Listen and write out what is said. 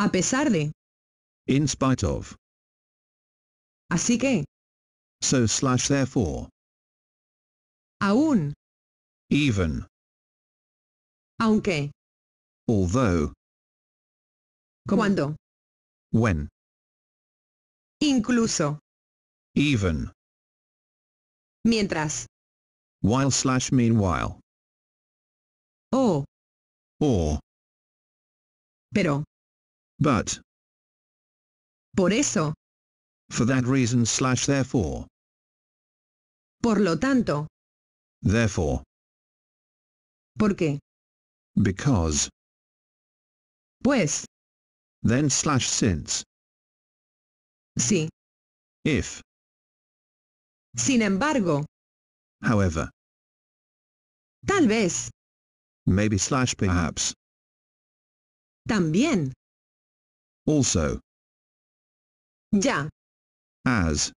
A pesar de. In spite of. Así que. So slash therefore. Aún. Even. Aunque. Although. Cuando. When. Incluso. Even. Mientras. While slash meanwhile. O. Or. Pero. But. Por eso. For that reason slash therefore. Por lo tanto. Therefore. Porque. Because. Pues. Then slash since. Sí. Si. If. Sin embargo. However. Tal vez. Maybe slash perhaps. También. Also. Ya. As.